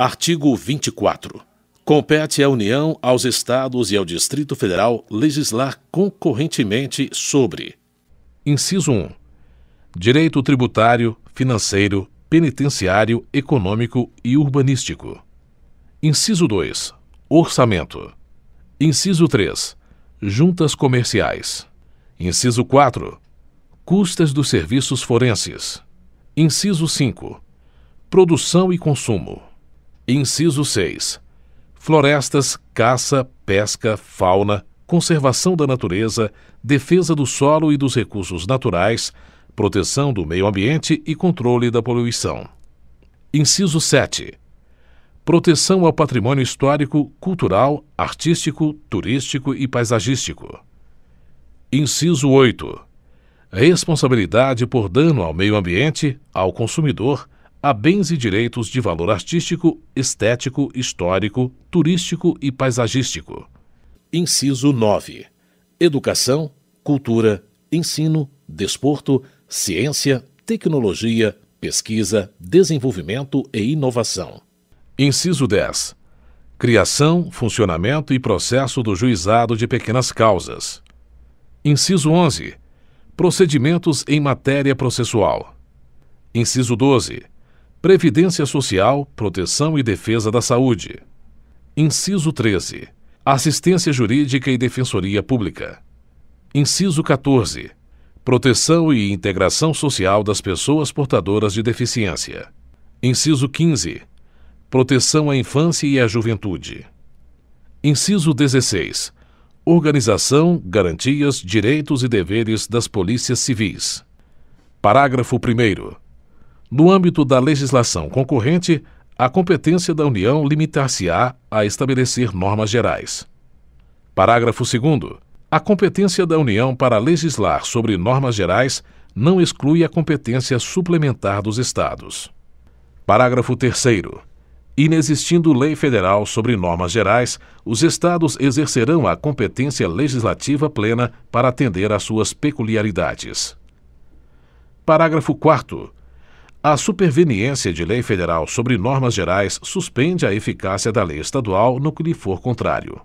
Artigo 24. Compete à União, aos Estados e ao Distrito Federal legislar concorrentemente sobre: Inciso 1. Direito tributário, financeiro, penitenciário, econômico e urbanístico. Inciso 2. Orçamento. Inciso 3. Juntas comerciais. Inciso 4. Custas dos serviços forenses. Inciso 5. Produção e consumo inciso seis florestas caça pesca fauna conservação da natureza defesa do solo e dos recursos naturais proteção do meio ambiente e controle da poluição inciso sete proteção ao patrimônio histórico cultural artístico turístico e paisagístico inciso oito responsabilidade por dano ao meio ambiente ao consumidor a bens e direitos de valor artístico estético histórico turístico e paisagístico inciso nove educação cultura ensino desporto ciência tecnologia pesquisa desenvolvimento e inovação inciso dez criação funcionamento e processo do juizado de pequenas causas inciso onze procedimentos em matéria processual inciso doze previdência social proteção e defesa da saúde inciso 13, assistência jurídica e defensoria pública inciso 14, proteção e integração social das pessoas portadoras de deficiência inciso 15, proteção à infância e à juventude inciso 16, organização garantias direitos e deveres das polícias civis parágrafo primeiro no âmbito da legislação concorrente a competência da união limitar se á a estabelecer normas gerais parágrafo segundo a competência da união para legislar sobre normas gerais não exclui a competência suplementar dos estados parágrafo terceiro inexistindo lei federal sobre normas gerais os estados exercerão a competência legislativa plena para atender às suas peculiaridades parágrafo quarto a superveniência de lei federal sobre normas gerais suspende a eficácia da lei estadual no que lhe for contrário